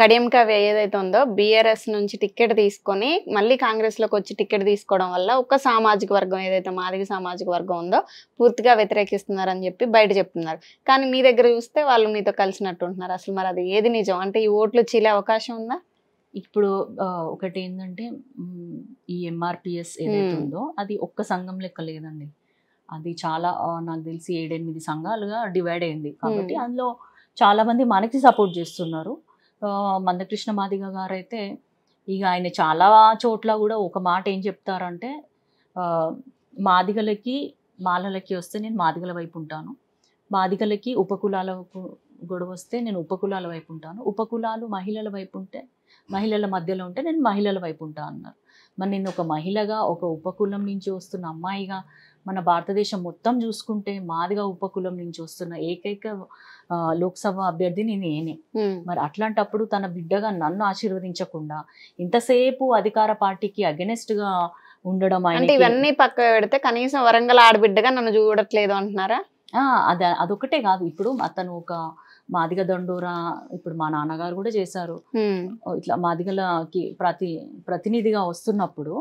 కడియంకావ్య ఏదైతే ఉందో బీఆర్ఎస్ నుంచి టికెట్ తీసుకొని మళ్ళీ కాంగ్రెస్లోకి వచ్చి టికెట్ తీసుకోవడం వల్ల ఒక సామాజిక వర్గం ఏదైతే మాదిగ సామాజిక వర్గం ఉందో పూర్తిగా వ్యతిరేకిస్తున్నారని చెప్పి బయట చెప్తున్నారు కానీ మీ దగ్గర చూస్తే వాళ్ళు మీతో కలిసినట్టు ఉంటున్నారు అసలు మరి అది ఏది నిజం అంటే ఈ ఓట్లు చీలే అవకాశం ఉందా ఇప్పుడు ఒకటి ఏంటంటే ఈ ఎంఆర్పిఎస్ ఏదైతే ఉందో అది ఒక్క సంఘం లెక్క లేదండి అది చాలా నాకు తెలిసి ఏడెనిమిది సంఘాలుగా డివైడ్ అయింది కాబట్టి అందులో చాలా మంది మనకి సపోర్ట్ చేస్తున్నారు మందకృష్ణ మాదిగ గారైతే ఇక ఆయన చాలా చోట్ల కూడా ఒక మాట ఏం చెప్తారంటే మాదిగలకి మాలలకి వస్తే నేను మాదిగల వైపు ఉంటాను మాదిగలకి ఉపకులాలకు గొడవ వస్తే నేను ఉపకులాల వైపు ఉంటాను ఉపకులాలు మహిళల వైపు ఉంటే మహిళల మధ్యలో ఉంటే నేను మహిళల వైపు ఉంటాను అన్నారు మరి నేను ఒక మహిళగా ఒక ఉపకులం నుంచి వస్తున్న అమ్మాయిగా మన భారతదేశం మొత్తం చూసుకుంటే మాదిగా ఉపకులం నుంచి వస్తున్న ఏకైక లోక్సభ అభ్యర్థి నేనే మరి అట్లాంటప్పుడు తన బిడ్డగా నన్ను ఆశీర్వదించకుండా ఇంతసేపు అధికార పార్టీకి అగెనెస్ట్ గా ఉండడం అంటే ఇవన్నీ పక్క పెడితే కనీసం వరంగల్ ఆడబిడ్డగా నన్ను చూడట్లేదు అంటున్నారా అది అదొకటే కాదు ఇప్పుడు అతను ఒక మాదిగ దండోరా ఇప్పుడు మా నాన్నగారు కూడా చేశారు ఇట్లా మాదిగలకి ప్రతి ప్రతినిధిగా వస్తున్నప్పుడు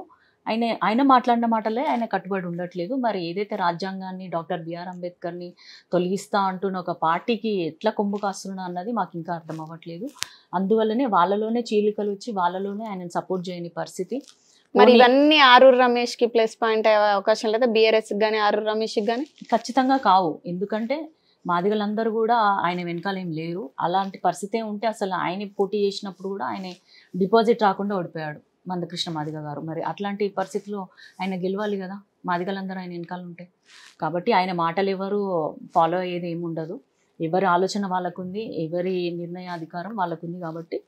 ఆయన ఆయన మాట్లాడిన మాటలే ఆయన కట్టుబడి ఉండట్లేదు మరి ఏదైతే రాజ్యాంగాన్ని డాక్టర్ బిఆర్ అంబేద్కర్ని తొలగిస్తా అంటున్న ఒక పార్టీకి ఎట్లా కొమ్ము కాస్తున్నా అన్నది మాకు ఇంకా అర్థం అవ్వట్లేదు అందువల్లనే వాళ్ళలోనే చీలికలు వచ్చి వాళ్ళలోనే ఆయనను సపోర్ట్ చేయని పరిస్థితి మరి ఇవన్నీ ఆరూర్ రమేష్ కి ప్లస్ పాయింట్ అయ్యే అవకాశం లేదా బిఆర్ఎస్ గానీ ఆరూర్ రమేష్ గానీ ఖచ్చితంగా కావు ఎందుకంటే మాదిగలందరూ కూడా ఆయన వెనకాల ఏం లేరు అలాంటి పరిస్థితే ఉంటే అసలు ఆయన పోటీ చేసినప్పుడు కూడా ఆయన డిపాజిట్ రాకుండా ఓడిపోయాడు మందకృష్ణ మాదిగ గారు మరి అట్లాంటి పరిస్థితుల్లో ఆయన గెలవాలి కదా మాదిగలందరూ ఆయన వెనకాల ఉంటాయి కాబట్టి ఆయన మాటలు ఎవరు ఫాలో అయ్యేది ఏముండదు ఎవరి ఆలోచన వాళ్ళకుంది ఎవరి నిర్ణయాధికారం వాళ్ళకుంది కాబట్టి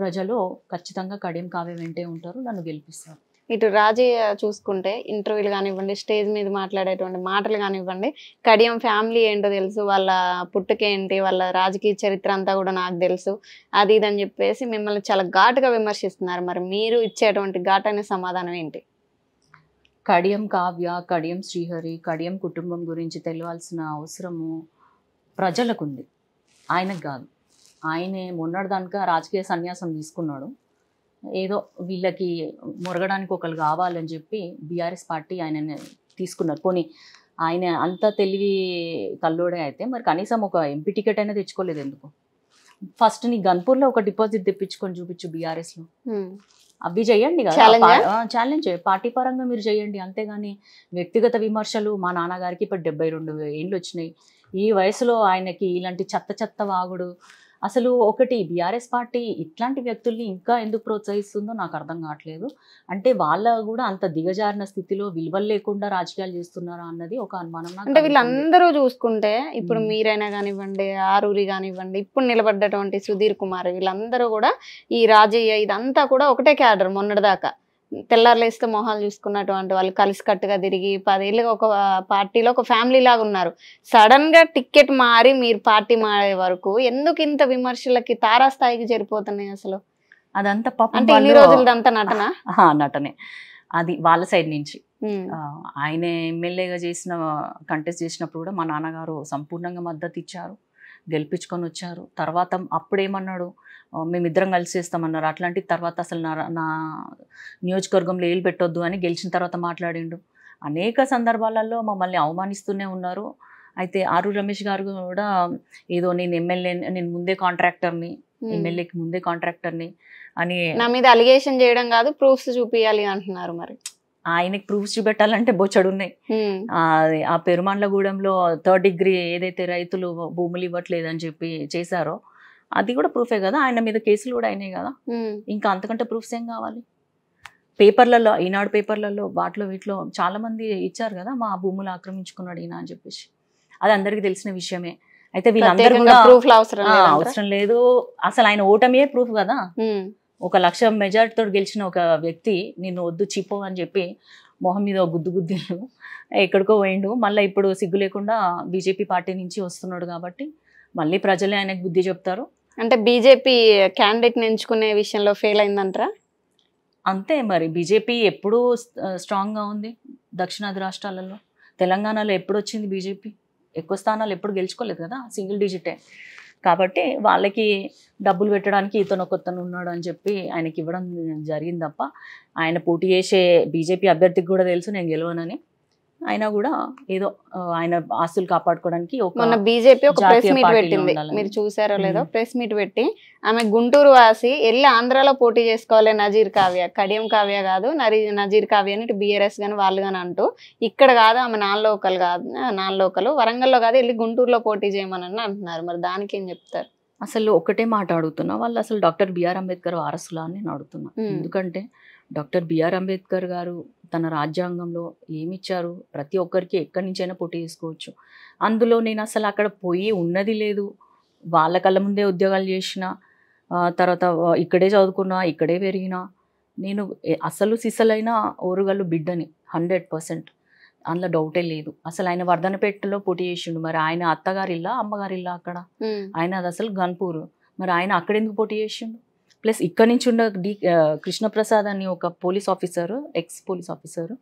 ప్రజలు ఖచ్చితంగా కడియం కావే వెంటే ఉంటారు నన్ను గెలిపిస్తారు ఇటు రాజయ్య చూసుకుంటే ఇంటర్వ్యూలు కానివ్వండి స్టేజ్ మీద మాట్లాడేటువంటి మాటలు కానివ్వండి కడియం ఫ్యామిలీ ఏంటో తెలుసు వాళ్ళ పుట్టుకేంటి వాళ్ళ రాజకీయ చరిత్ర అంతా కూడా నాకు తెలుసు అది ఇదని చెప్పేసి మిమ్మల్ని చాలా ఘాటుగా విమర్శిస్తున్నారు మరి మీరు ఇచ్చేటువంటి ఘాటైన సమాధానం ఏంటి కడియం కావ్య కడియం శ్రీహరి కడియం కుటుంబం గురించి తెలియాల్సిన అవసరము ప్రజలకుంది ఆయనకు కాదు ఆయనే మొన్నటిదానిక రాజకీయ సన్యాసం తీసుకున్నాడు ఏదో వీళ్ళకి మొరగడానికి ఒకరు కావాలని చెప్పి బీఆర్ఎస్ పార్టీ ఆయన తీసుకున్నారు పోనీ ఆయన అంత తెలివి కల్లోడే అయితే మరి కనీసం ఒక ఎంపీ టికెట్ అయినా తెచ్చుకోలేదు ఎందుకు ఫస్ట్ నీ గన్పూర్లో ఒక డిపాజిట్ తెప్పించుకొని చూపించు బీఆర్ఎస్లో అవి చేయండి ఛాలెంజ్ పార్టీ పరంగా మీరు చేయండి అంతేగాని వ్యక్తిగత విమర్శలు మా నాన్నగారికి ఇప్పుడు డెబ్బై రెండు ఏళ్ళు వచ్చినాయి ఈ వయసులో ఆయనకి ఇలాంటి చెత్త చెత్త వాగుడు అసలు ఒకటి బీఆర్ఎస్ పార్టీ ఇట్లాంటి వ్యక్తుల్ని ఇంకా ఎందుకు ప్రోత్సహిస్తుందో నాకు అర్థం కావట్లేదు అంటే వాళ్ళ కూడా అంత దిగజారిన స్థితిలో విలువలు లేకుండా రాజకీయాలు చేస్తున్నారా అన్నది ఒక అనుమానం అంటే వీళ్ళందరూ చూసుకుంటే ఇప్పుడు మీరైనా కానివ్వండి ఆరూరి కానివ్వండి ఇప్పుడు నిలబడ్డటువంటి సుధీర్ కుమార్ వీళ్ళందరూ కూడా ఈ రాజయ్య ఇదంతా కూడా ఒకటే క్యాడర్ మొన్నటిదాకా తెల్లారులేస్తే మొహాలు చూసుకున్నటువంటి వాళ్ళు కలిసికట్టుగా తిరిగి పదేళ్ళుగా ఒక పార్టీలో ఒక ఫ్యామిలీ లాగా ఉన్నారు సడన్ గా టిక్కెట్ మారి మీరు పార్టీ మారే వరకు ఎందుకు ఇంత విమర్శలకి తారాస్థాయికి జరిపోతున్నాయి అసలు అదంతా అంటే ఇన్ని రోజులదంతా నటన నటనే అది వాళ్ళ సైడ్ నుంచి ఆయన ఎమ్మెల్యేగా చేసిన కంటెస్ట్ చేసినప్పుడు కూడా మా నాన్నగారు సంపూర్ణంగా మద్దతు ఇచ్చారు గెలిపించుకొని వచ్చారు తర్వాత అప్పుడేమన్నాడు మేమిద్దరం కలిసి ఇస్తామన్నారు అట్లాంటి తర్వాత అసలు నా నా నియోజకవర్గంలో ఏలు పెట్టొద్దు అని గెలిచిన తర్వాత మాట్లాడిండు అనేక సందర్భాలలో మమ్మల్ని అవమానిస్తూనే ఉన్నారు అయితే ఆరు రమేష్ గారు కూడా ఏదో నేను ఎమ్మెల్యే నేను ముందే కాంట్రాక్టర్ని ఎమ్మెల్యేకి ముందే కాంట్రాక్టర్ని అని నా మీద అలిగేషన్ చేయడం కాదు ప్రూఫ్స్ చూపించాలి అంటున్నారు మరి ఆయనకి ప్రూఫ్స్ చూపెట్టాలంటే బొచ్చడు ఉన్నాయి ఆ పెరుమాండ్లగూడెంలో థర్డ్ డిగ్రీ ఏదైతే రైతులు భూములు ఇవ్వట్లేదు అని చెప్పి చేశారో అది కూడా ప్రూఫే కదా ఆయన మీద కేసులు కూడా అయినాయి కదా ఇంకా అంతకంటే ప్రూఫ్స్ ఏం కావాలి పేపర్లలో ఈనాడు పేపర్లలో వాటిలో వీటిలో చాలా మంది ఇచ్చారు కదా మా భూములు ఆక్రమించుకున్నాడు ఈయన అని చెప్పేసి అది అందరికీ తెలిసిన విషయమే అయితే వీళ్ళందరూ కూడా అవసరం లేదు అసలు ఆయన ఓటమే ప్రూఫ్ కదా ఒక లక్ష మెజార్టీతో గెలిచిన ఒక వ్యక్తి నిన్ను వద్దు చిపో అని చెప్పి మొహం మీద గుద్దు గుద్దిను ఎక్కడికో పోయిండు మళ్ళీ ఇప్పుడు సిగ్గు లేకుండా బీజేపీ పార్టీ నుంచి వస్తున్నాడు కాబట్టి మళ్ళీ ప్రజలే ఆయనకు బుద్ధి చెప్తారు అంటే బీజేపీ క్యాండిడేట్ ఎంచుకునే విషయంలో ఫెయిల్ అయిందంటారా అంతే మరి బీజేపీ ఎప్పుడూ స్ట్రాంగ్గా ఉంది దక్షిణాది రాష్ట్రాలలో తెలంగాణలో ఎప్పుడు వచ్చింది బీజేపీ ఎక్కువ స్థానాలు ఎప్పుడు గెలుచుకోలేదు కదా సింగిల్ డిజిటే కాబట్టి వాళ్ళకి డబ్బులు పెట్టడానికి ఇతను కొత్తను ఉన్నాడు అని చెప్పి ఆయనకి ఇవ్వడం జరిగింది తప్ప ఆయన పోటీ చేసే బీజేపీ అభ్యర్థికి కూడా తెలుసు నేను గెలవనని అయినా కూడా ఏదో ఆయన ఆస్తులు కాపాడుకోవడానికి మొన్న బీజేపీ ఒక ప్రెస్ మీట్ పెట్టింది మీరు చూసారో లేదో ప్రెస్ మీట్ పెట్టి ఆమె గుంటూరు వాసి వెళ్ళి ఆంధ్రాలో పోటీ చేసుకోవాలి నజీర్ కావ్య కడియం కావ్య కాదు నరి నజీర్ కావ్య అని ఇటు బీఆర్ఎస్ కానీ వాళ్ళు కానీ అంటూ ఇక్కడ కాదు ఆమె నాన్ లోకల్ కాదు నాన్ లోకల్ వరంగల్లో కాదు వెళ్ళి గుంటూరులో పోటీ చేయమని అంటున్నారు మరి దానికి ఏం చెప్తారు అసలు ఒకటే మాట అడుగుతున్నా వాళ్ళు అసలు డాక్టర్ బిఆర్ అంబేద్కర్ వారసులా అని నేను అడుగుతున్నా ఎందుకంటే డాక్టర్ బిఆర్ అంబేద్కర్ గారు తన రాజ్యాంగంలో ఏమిచ్చారు ప్రతి ఒక్కరికి ఎక్కడి నుంచైనా పోటీ చేసుకోవచ్చు అందులో నేను అసలు అక్కడ పోయి ఉన్నది లేదు వాళ్ళ కళ్ళ ముందే ఉద్యోగాలు చేసిన తర్వాత ఇక్కడే చదువుకున్నా ఇక్కడే పెరిగిన నేను అసలు సిసలైన ఓరుగల్లు బిడ్డని హండ్రెడ్ పర్సెంట్ అందులో డౌటే లేదు అసలు ఆయన వర్ధనపేటలో పోటీ చేసిండు మరి ఆయన అమ్మగారు ఇల్లా అక్కడ ఆయన అది అసలు గన్పూర్ మరి ఆయన అక్కడెందుకు పోటీ చేసిండు ప్లస్ ఇక్కడ నుంచి ఉన్న డి కృష్ణప్రసాద్ అని ఒక police officer ex police officer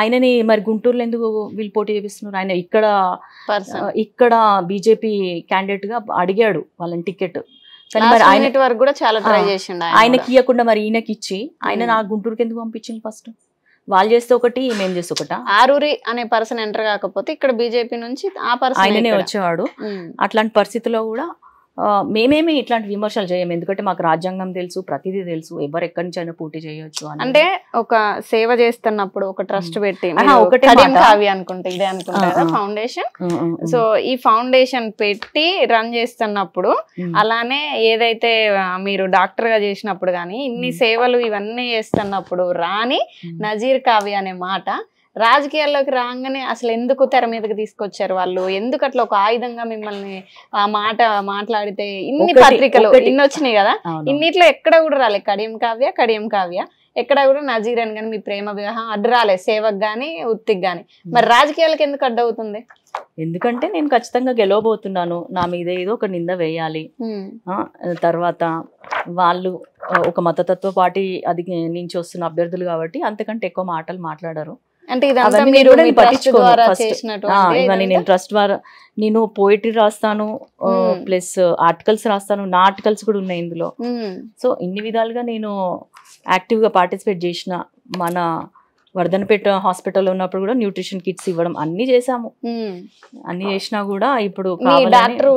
ఆయనని మరి గుంటూరులో ఎందుకు వీళ్ళు పోటీ చేపిస్తున్నారు ఆయన ఇక్కడ ఇక్కడ బీజేపీ క్యాండిడేట్ గా అడిగాడు వాళ్ళని టికెట్ కానీ మరి ఆయన వరకు కూడా చాలా ట్రై చేసిండు ఆయనకి ఇవ్వకుండా మరి ఈయనకి ఇచ్చి ఆయన hmm. నా గుంటూరుకి ఎందుకు పంపించింది ఫస్ట్ వాళ్ళు చేస్తే ఒకటి మేము చేస్తే ఒకట ఆరూరి అనే పర్సన్ ఎంటర్ కాకపోతే ఇక్కడ బీజేపీ నుంచి ఆ పర్సన్ ఆయననే వచ్చేవాడు hmm. అట్లాంటి పరిస్థితుల్లో కూడా మేమేమి ఇట్లాంటి విమర్శలు చేయము ఎందుకంటే మాకు రాజ్యాంగం తెలుసు ప్రతిదీ తెలుసు ఎవరు ఎక్కడి నుంచి అయినా పోటీ చేయొచ్చు అంటే ఒక సేవ చేస్తున్నప్పుడు ఒక ట్రస్ట్ పెట్టి ఒకటి ఇదే ఫౌండేషన్ సో ఈ ఫౌండేషన్ పెట్టి రన్ చేస్తున్నప్పుడు అలానే ఏదైతే మీరు డాక్టర్ గా చేసినప్పుడు కానీ ఇన్ని సేవలు ఇవన్నీ చేస్తున్నప్పుడు రాని నజీర్ కావ్య అనే మాట రాజకీయాల్లోకి రాగానే అసలు ఎందుకు తెర మీదకి తీసుకొచ్చారు వాళ్ళు ఎందుకు అట్లా ఒక ఆయుధంగా మిమ్మల్ని ఆ మాట మాట్లాడితే ఇన్ని పత్రికలు ఇన్ని వచ్చినాయి కదా ఇన్నిట్లో ఎక్కడ కూడా రాలే కడియం కావ్య కడియం కావ్య ఎక్కడ కూడా నజీర్ అని కానీ మీ ప్రేమ వివాహం అడ్డు రాలే సేవకు కానీ ఉత్తిక్ కానీ మరి రాజకీయాలకు ఎందుకు అడ్డవుతుంది ఎందుకంటే నేను ఖచ్చితంగా గెలవబోతున్నాను నా మీద ఏదో ఒక నింద వేయాలి తర్వాత వాళ్ళు ఒక మతతత్వ పార్టీ అది నుంచి వస్తున్న అభ్యర్థులు కాబట్టి అంతకంటే ఎక్కువ మాటలు మాట్లాడరు అంటే కూడా నేను ట్రస్ట్ ద్వారా నేను పోయిటరీ రాస్తాను ప్లస్ ఆర్టికల్స్ రాస్తాను నా ఆర్టికల్స్ కూడా ఉన్నాయి ఇందులో సో ఇన్ని విధాలుగా నేను గా పార్టిసిపేట్ చేసిన మన వర్ధనపేట హాస్పిటల్ ఉన్నప్పుడు కూడా న్యూట్రిషన్ కిట్స్ ఇవ్వడం అన్ని చేసాము అన్ని చేసినా కూడా ఇప్పుడు డాక్టర్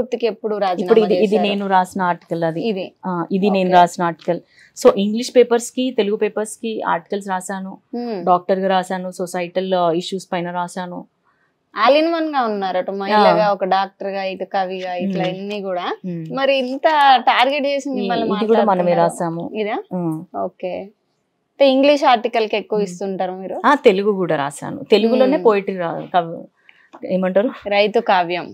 ఇప్పుడు ఇది నేను రాసిన ఆర్టికల్ అది ఇది నేను రాసిన ఆర్టికల్ సో ఇంగ్లీష్ పేపర్స్ కి తెలుగు పేపర్స్ కి ఆర్టికల్స్ రాశాను డాక్టర్ గా రాశాను సొసైటల్ ఇష్యూస్ పైన రాశాను ఇన్ వన్ గా ఉన్నారు ఒక డాక్టర్ గా ఇట్లా అన్ని కూడా మరి ఇంత టార్గెట్ చేసి మిమ్మల్ని మనమే రాసాము ఓకే ఇంగ్లీష్ ఆర్టికల్ కి ఎక్కువ ఇస్తుంటారు మీరు తెలుగు కూడా రాశాను తెలుగులోనే పోయిటరీ ఏమంటారు రైతు కావ్యం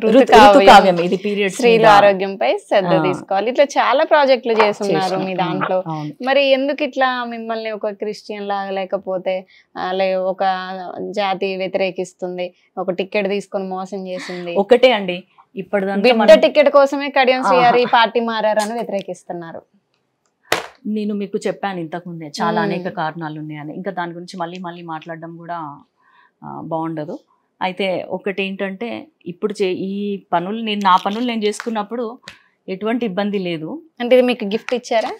స్త్రీలు ఇది పీరియడ్ స్త్రీల ఆరోగ్యంపై శ్రద్ధ తీసుకోవాలి ఇట్లా చాలా ప్రాజెక్టులు చేస్తున్నారు మీ దాంట్లో మరి ఎందుకు ఇట్లా మిమ్మల్ని ఒక క్రిస్టియన్ లాగా లేకపోతే ఒక జాతి వ్యతిరేకిస్తుంది ఒక టికెట్ తీసుకొని మోసం చేసింది ఒకటే అండి ఇప్పటి టికెట్ కోసమే కడియం ఈ పార్టీ మారారని వ్యతిరేకిస్తున్నారు నేను మీకు చెప్పాను ఇంతకుముందే చాలా అనేక కారణాలు ఉన్నాయని ఇంకా దాని గురించి మళ్ళీ మళ్ళీ మాట్లాడడం కూడా బాగుండదు అయితే ఒకటి ఏంటంటే ఇప్పుడు చే ఈ పనులు నేను నా పనులు నేను చేసుకున్నప్పుడు ఎటువంటి ఇబ్బంది లేదు అంటే మీకు గిఫ్ట్ ఇచ్చారా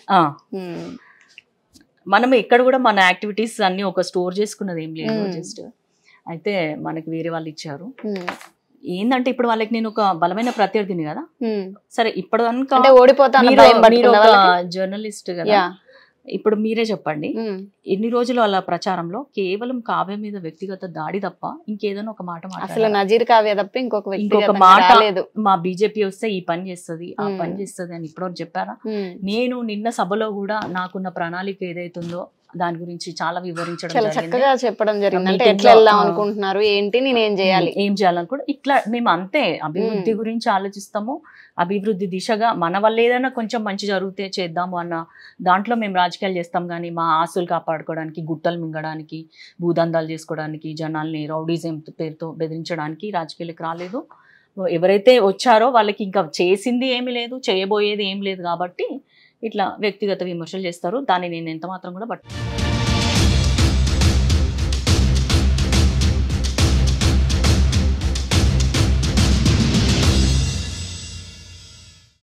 మనం ఇక్కడ కూడా మన యాక్టివిటీస్ అన్ని ఒక స్టోర్ చేసుకున్నది ఏం లేదు జస్ట్ అయితే మనకి వేరే వాళ్ళు ఇచ్చారు ఏంటంటే ఇప్పుడు వాళ్ళకి నేను ఒక బలమైన ప్రత్యర్థిని కదా సరే ఇప్పుడు జర్నలిస్ట్ కదా ఇప్పుడు మీరే చెప్పండి ఎన్ని రోజులు అలా ప్రచారంలో కేవలం కావ్య మీద వ్యక్తిగత దాడి తప్ప ఇంకేదైనా ఒక మాట అసలు నజీర్ కావ్య తప్ప ఇంకొక ఇంకొక మాట లేదు మా బీజేపీ వస్తే ఈ పని చేస్తుంది ఆ పని చేస్తుంది అని ఇప్పుడు చెప్పారా నేను నిన్న సభలో కూడా నాకున్న ప్రణాళిక ఏదైతుందో దాని గురించి చాలా వివరించడం చాలా చక్కగా చెప్పడం జరిగింది అంటే ఎట్లా వెళ్దాం అనుకుంటున్నారు ఏంటి నేను ఏం చేయాలి ఏం చేయాలని కూడా ఇట్లా మేము అంతే అభివృద్ధి గురించి ఆలోచిస్తాము అభివృద్ధి దిశగా మన వల్ల ఏదైనా కొంచెం మంచి జరిగితే చేద్దాము అన్న దాంట్లో మేము రాజకీయాలు చేస్తాం కానీ మా ఆశలు కాపాడుకోవడానికి గుట్టలు మింగడానికి భూదందాలు చేసుకోవడానికి జనాల్ని రౌడీజం పేరుతో బెదిరించడానికి రాజకీయాలకు రాలేదు ఎవరైతే వచ్చారో వాళ్ళకి ఇంకా చేసింది ఏమి లేదు చేయబోయేది ఏం లేదు కాబట్టి ఇట్లా వ్యక్తిగత విమర్శలు చేస్తారు దాన్ని నేను ఎంత మాత్రం కూడా పట్టు